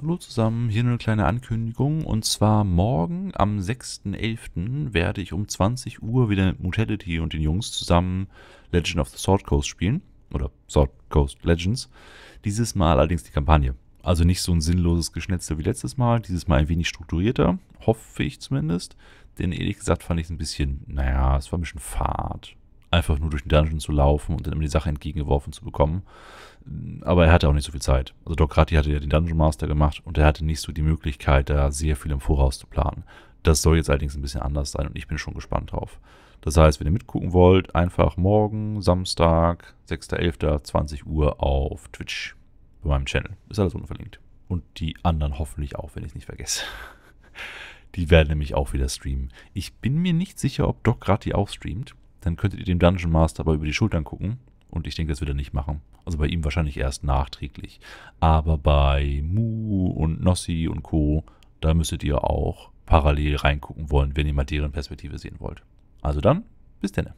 Hallo zusammen, hier nur eine kleine Ankündigung und zwar morgen am 6.11. werde ich um 20 Uhr wieder mit Mutality und den Jungs zusammen Legend of the Sword Coast spielen oder Sword Coast Legends. Dieses Mal allerdings die Kampagne. Also nicht so ein sinnloses Geschnetzel wie letztes Mal, dieses Mal ein wenig strukturierter, hoffe ich zumindest, denn ehrlich gesagt fand ich es ein bisschen, naja, es war ein bisschen fad einfach nur durch den Dungeon zu laufen und dann immer die Sache entgegengeworfen zu bekommen. Aber er hatte auch nicht so viel Zeit. Also Docrati hatte ja den Dungeon Master gemacht und er hatte nicht so die Möglichkeit, da sehr viel im Voraus zu planen. Das soll jetzt allerdings ein bisschen anders sein und ich bin schon gespannt drauf. Das heißt, wenn ihr mitgucken wollt, einfach morgen, Samstag, 6.11.20 Uhr auf Twitch bei meinem Channel. Ist alles unverlinkt. Und die anderen hoffentlich auch, wenn ich es nicht vergesse. Die werden nämlich auch wieder streamen. Ich bin mir nicht sicher, ob Doc Ratti auch streamt dann könntet ihr dem Dungeon Master aber über die Schultern gucken. Und ich denke, das wird er nicht machen. Also bei ihm wahrscheinlich erst nachträglich. Aber bei Mu und Nossi und Co., da müsstet ihr auch parallel reingucken wollen, wenn ihr mal deren Perspektive sehen wollt. Also dann, bis denn.